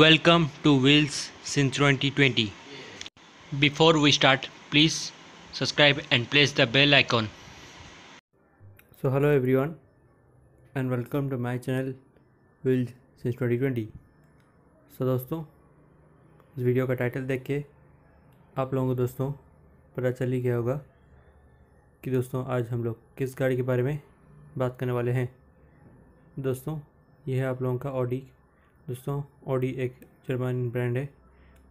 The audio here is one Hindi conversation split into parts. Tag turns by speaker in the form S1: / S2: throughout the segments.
S1: Welcome to Wheels since 2020. Before we start, please subscribe and press the bell icon. So hello everyone and welcome to my channel Wheels since 2020. So दोस्तों इस वीडियो का टाइटल देख के आप लोगों को दोस्तों पता चल ही गया होगा कि दोस्तों आज हम लोग किस गाड़ी के बारे में बात करने वाले हैं दोस्तों यह है आप लोगों का ऑडी दोस्तों ऑडी एक जर्मन ब्रांड है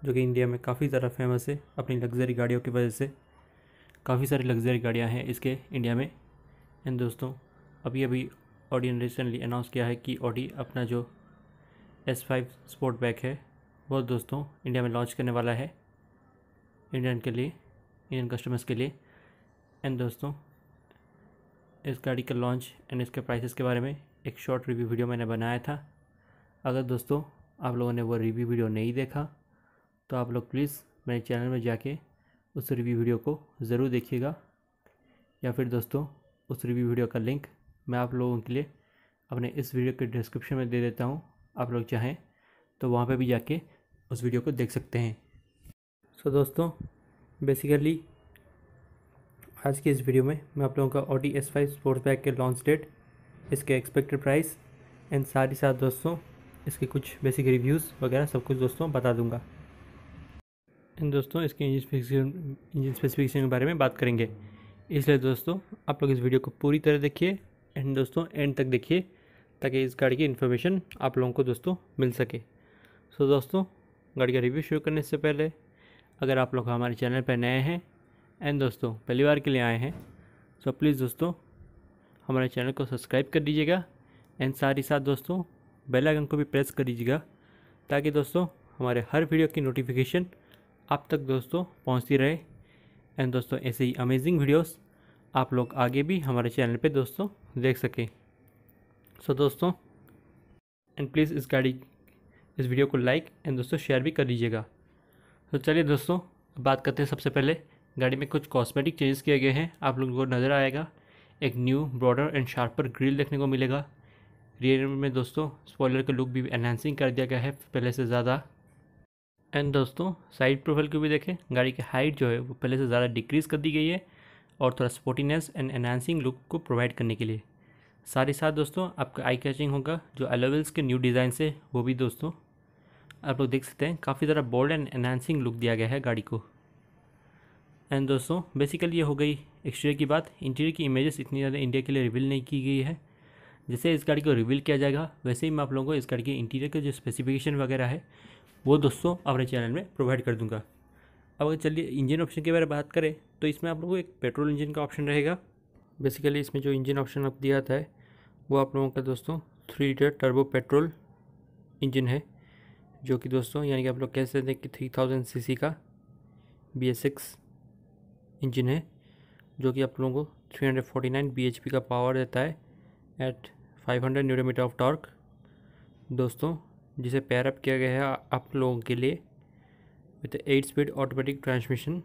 S1: जो कि इंडिया में काफ़ी ज़्यादा फेमस है अपनी लग्जरी गाड़ियों की वजह से काफ़ी सारी लग्जरी गाड़ियाँ हैं इसके इंडिया में एंड दोस्तों अभी अभी ऑडी ने रिसेंटली अनाउंस किया है कि ऑडी अपना जो एस फाइव स्पोर्ट बैग है वो दोस्तों इंडिया में लॉन्च करने वाला है इंडियन के लिए इंडियन कस्टमर्स के लिए एंड दोस्तों इस गाड़ी का लॉन्च एंड इसके प्राइसेस के बारे में एक शॉर्ट रिव्यू वीडियो मैंने बनाया था अगर दोस्तों आप लोगों ने वो रिव्यू वीडियो नहीं देखा तो आप लोग प्लीज़ मेरे चैनल में जाके उस रिव्यू वीडियो को ज़रूर देखिएगा या फिर दोस्तों उस रिव्यू वीडियो का लिंक मैं आप लोगों के लिए अपने इस वीडियो के डिस्क्रिप्शन में दे देता हूँ आप लोग चाहें तो वहाँ पर भी जाके उस वीडियो को देख सकते हैं सो so, दोस्तों बेसिकली आज की इस वीडियो में मैं आप लोगों का Audi S five Sportback के लॉन्च डेट इसके एक्सपेक्टेड प्राइस एंड साथ ही साथ दोस्तों इसके कुछ बेसिक रिव्यूज़ वगैरह सब कुछ दोस्तों बता दूंगा इन दोस्तों इसके इंजन स्पेसिफिकेशन इंजन स्पेसिफिकेशन के बारे में बात करेंगे इसलिए दोस्तों आप लोग इस वीडियो को पूरी तरह देखिए एंड दोस्तों एंड तक देखिए ताकि इस गाड़ी की इन्फॉर्मेशन आप लोगों को दोस्तों मिल सके सो दोस्तों गाड़ी का रिव्यू शुरू करने से पहले अगर आप लोग हमारे चैनल पर नए हैं एंड दोस्तों पहली बार के लिए आए हैं सो तो प्लीज़ दोस्तों हमारे चैनल को सब्सक्राइब कर दीजिएगा एंड साथ ही साथ दोस्तों बेल आइकन को भी प्रेस कर दीजिएगा ताकि दोस्तों हमारे हर वीडियो की नोटिफिकेशन आप तक दोस्तों पहुंचती रहे एंड दोस्तों ऐसे ही अमेजिंग वीडियोस आप लोग आगे भी हमारे चैनल पे दोस्तों देख सकें सो so, दोस्तों एंड प्लीज़ इस गाड़ी इस वीडियो को लाइक एंड दोस्तों शेयर भी कर दीजिएगा तो so, चलिए दोस्तों बात करते हैं सबसे पहले गाड़ी में कुछ कॉस्मेटिक चेंजेस किए गए हैं आप लोगों को नज़र आएगा एक new broader and sharper grill देखने को मिलेगा रियर में दोस्तों स्पॉयलर का लुक भी एनहेंसिंग कर दिया गया है पहले से ज़्यादा एंड दोस्तों साइड प्रोफाइल को भी देखें गाड़ी की हाइट जो है वो पहले से ज़्यादा डिक्रीज़ कर दी गई है और थोड़ा स्पोर्टीनेस एंड एनहेंसिंग लुक को प्रोवाइड करने के लिए साथ ही साथ दोस्तों आपका आई कैचिंग होगा जो अलेवल्स के न्यू डिज़ाइन से वो भी दोस्तों आप लोग देख सकते हैं काफ़ी ज़्यादा बोल्ड एंड एनहेंसिंग लुक दिया गया है गाड़ी को एंड दोस्तों बेसिकली ये हो गई एक्सटीरियर की बात इंटीरियर की इमेजेस इतनी ज़्यादा इंडिया के लिए रिवील नहीं की गई है जैसे इस गाड़ी को रिवील किया जाएगा वैसे ही मैं आप लोगों को इस गाड़ी के इंटीरियर के जो स्पेसिफिकेशन वगैरह है वो दोस्तों अपने चैनल में प्रोवाइड कर दूंगा अब अगर चलिए इंजन ऑप्शन के बारे में बात करें तो इसमें आप लोगों को एक पेट्रोल इंजन का ऑप्शन रहेगा बेसिकली इसमें जो इंजन ऑप्शन आप दिया था वो आप लोगों का दोस्तों three litre turbo petrol engine है जो कि दोस्तों यानी कि आप लोग कह सकते हैं कि थ्री थाउजेंड सी सी का बी एस सिक्स इंजन है जो कि आप लोगों को three hundred forty nine B H P का पावर देता है at 500 newton metre of torque दोस्तों जिसे पैरअप किया गया है आप लोगों के लिए with eight speed automatic transmission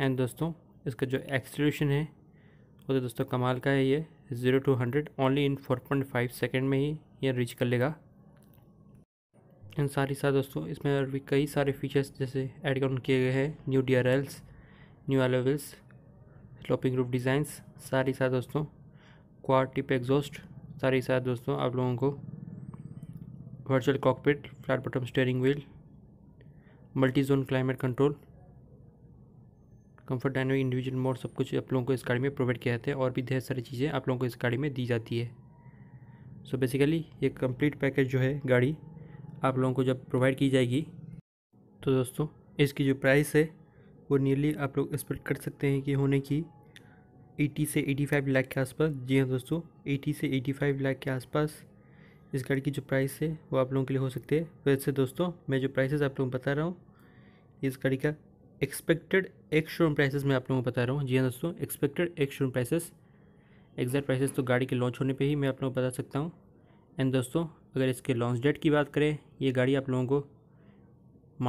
S1: and दोस्तों इसका जो एक्सलेशन है वो तो दोस्तों कमाल का है ये zero to hundred only in four point five second में ही ये रीच कर लेगा एंड सारे साथ दोस्तों इसमें और भी कई सारे फीचर्स जैसे एड ऑन किए गए हैं new D R Ls new alloy wheels sloping roof designs सारे साथ दोस्तों क्वार टिप एग्जॉस्ट सारे साथ दोस्तों आप लोगों को virtual cockpit flat bottom steering wheel multi zone climate control comfort dynamic individual mode सब कुछ आप लोगों को इस गाड़ी में प्रोवाइड किया जाता है और भी ढेर सारी चीज़ें आप लोगों को इस गाड़ी में दी जाती है सो so बेसिकली ये कंप्लीट पैकेज जो है गाड़ी आप लोगों को जब प्रोवाइड की जाएगी तो दोस्तों इसकी जो प्राइस है वो नियरली आप लोग एक्सपेक्ट कर सकते हैं कि होने की 80 से 85 लाख के आसपास जी हाँ दोस्तों 80 से 85 लाख के आसपास इस गाड़ी की जो प्राइस है वो आप लोगों के लिए हो सकती है वैसे दोस्तों मैं जो प्राइसेस आप लोगों को बता रहा हूँ इस गाड़ी का एक्सपेक्टेड एक्स शोरूम प्राइसेस मैं आप लोगों को बता रहा हूँ जी हाँ दोस्तों expected ex showroom prices exact prices तो गाड़ी के लॉन्च होने पर ही मैं आप लोगों को बता सकता हूँ एंड दोस्तों अगर इसके लॉन्च डेट की बात करें ये गाड़ी आप लोगों को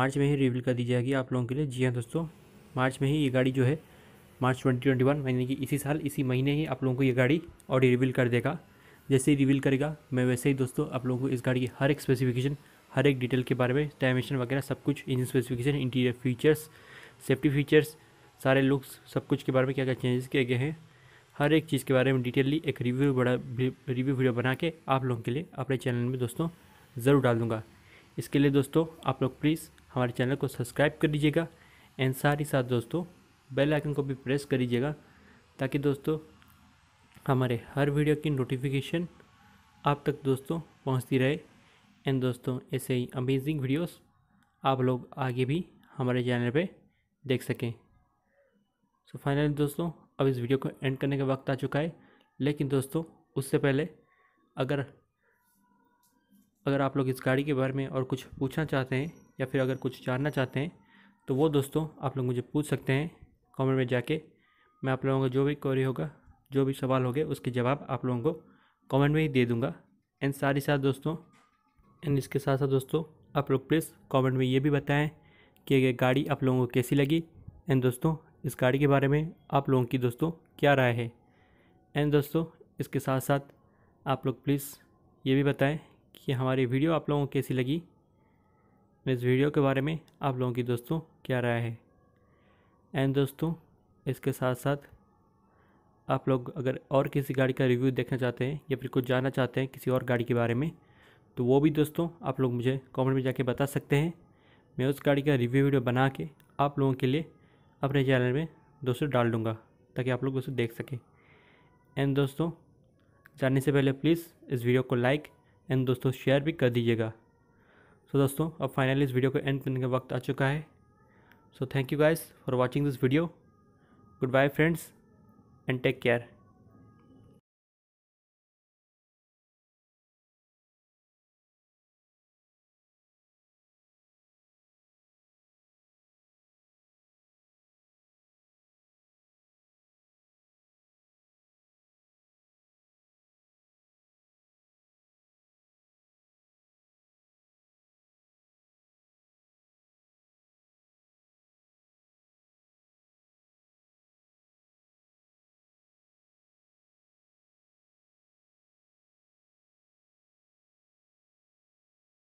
S1: मार्च में ही रिव्यूल कर दी जाएगी आप लोगों के लिए जी हाँ दोस्तों मार्च में ही ये गाड़ी जो है मार्च 2021 यानी कि इसी साल इसी महीने ही आप लोगों को ये गाड़ी और रिवील कर देगा जैसे ही रिवील करेगा मैं वैसे ही दोस्तों आप लोगों को इस गाड़ी की हर एक स्पेसिफिकेशन हर एक डिटेल के बारे में डायमेंशन वगैरह सब कुछ engine specification interior features safety features सारे लुक्स सब कुछ के बारे में क्या क्या चेंजेस किए गए हैं हर एक चीज़ के बारे में डिटेलली एक रिव्यू बड़ा रिव्यू वीडियो बना के आप लोगों के लिए अपने चैनल में दोस्तों ज़रूर डाल दूँगा इसके लिए दोस्तों आप लोग प्लीज़ हमारे चैनल को सब्सक्राइब कर दीजिएगा एंड साथ ही साथ दोस्तों बेल आइकन को भी प्रेस कर दीजिएगा ताकि दोस्तों हमारे हर वीडियो की नोटिफिकेशन आप तक दोस्तों पहुंचती रहे एंड दोस्तों ऐसे ही अमेजिंग वीडियोस आप लोग आगे भी हमारे चैनल पे देख सकें सो so फाइनली दोस्तों अब इस वीडियो को एंड करने का वक्त आ चुका है लेकिन दोस्तों उससे पहले अगर अगर आप लोग इस गाड़ी के बारे में और कुछ पूछना चाहते हैं या फिर अगर कुछ जानना चाहते हैं तो वो दोस्तों आप लोग मुझे पूछ सकते हैं कमेंट में जाके मैं आप लोगों का जो भी क्वेरी होगा जो भी सवाल होगे उसके जवाब आप लोगों को कमेंट में ही दे दूंगा एंड साथ ही साथ दोस्तों एंड इसके साथ साथ दोस्तों आप लोग प्लीज़ कमेंट में ये भी बताएं कि ये गाड़ी आप लोगों को कैसी लगी एंड दोस्तों इस गाड़ी के बारे में आप लोगों की दोस्तों क्या राय है एंड दोस्तों इसके साथ साथ आप लोग प्लीज़ ये भी बताएं कि हमारी वीडियो आप लोगों को कैसी लगी इस वीडियो के बारे में आप लोगों की दोस्तों क्या राय है एंड दोस्तों इसके साथ साथ आप लोग अगर और किसी गाड़ी का रिव्यू देखना चाहते हैं या फिर कुछ जानना चाहते हैं किसी और गाड़ी के बारे में तो वो भी दोस्तों आप लोग मुझे कमेंट में जाके बता सकते हैं मैं उस गाड़ी का रिव्यू वीडियो बना के आप लोगों के लिए अपने चैनल में दोस्तों डाल दूँगा ताकि आप लोग उसे देख सकें एंड दोस्तों जानने से पहले प्लीज़ इस वीडियो को लाइक एंड दोस्तों शेयर भी कर दीजिएगा सो तो so दोस्तों अब फाइनली इस वीडियो को एंड करने का वक्त आ चुका है so thank you guys for watching this video goodbye friends and take care